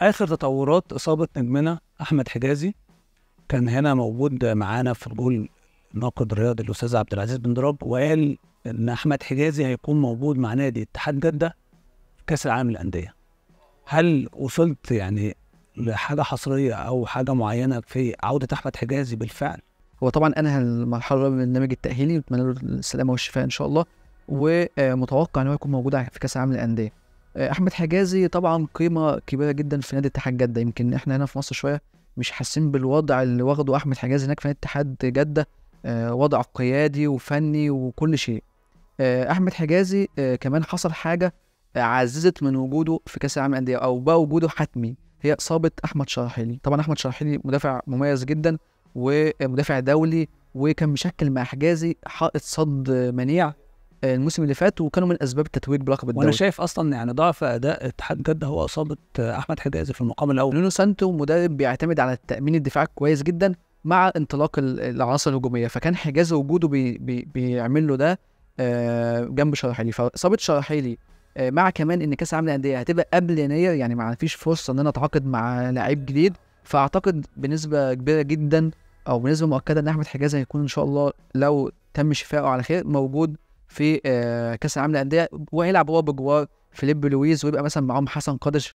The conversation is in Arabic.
اخر تطورات اصابه نجمنا احمد حجازي كان هنا موجود معانا في الجول ناقد رياضي الاستاذ عبد العزيز بن دراب وقال ان احمد حجازي هيكون موجود مع نادي اتحاد جده في كاس العالم للانديه هل وصلت يعني لحاجه حصريه او حاجه معينه في عوده احمد حجازي بالفعل هو طبعا انهى المرحله من البرنامج التاهيلي واتمنى له السلامه والشفاء ان شاء الله ومتوقع ان هو يكون موجود في كاس العالم للانديه احمد حجازي طبعا قيمه كبيره جدا في نادي اتحاد جده يمكن احنا هنا في مصر شويه مش حاسين بالوضع اللي واخده احمد حجازي هناك في نادي اتحاد جده آه، وضع قيادي وفني وكل شيء آه، احمد حجازي آه، كمان حصل حاجه عززت من وجوده في كاس العالم للانديه او بقى وجوده حتمي هي اصابه احمد شرحيلي طبعا احمد شرحيلي مدافع مميز جدا ومدافع دولي وكان مشكل مع حجازي حائط صد منيع آه، الموسم اللي فات وكانوا من اسباب التتويج بلقب الدوري وانا شايف اصلا يعني ضعف اداء اتحاد جده هو اصابه آه، احمد حجازي في المقام الاول نونو سانتو مدرب بيعتمد على التامين الدفاعي كويس جدا مع انطلاق العناصر الهجوميه فكان حجازي وجوده بي بي بيعمل له ده آه، جنب شرحيلي فاصابه شرحيلي مع كمان ان كاس العالم للانديه هتبقى قبل يناير يعني ما فيش فرصه ان انا اتعاقد مع لعيب جديد فاعتقد بنسبه كبيره جدا او بنسبه مؤكده ان احمد حجازي هيكون ان شاء الله لو تم شفائه على خير موجود في آه، كاس العالم للانديه وهيلعب هو بجوار فيليب لويز ويبقى مثلا معاهم حسن قادش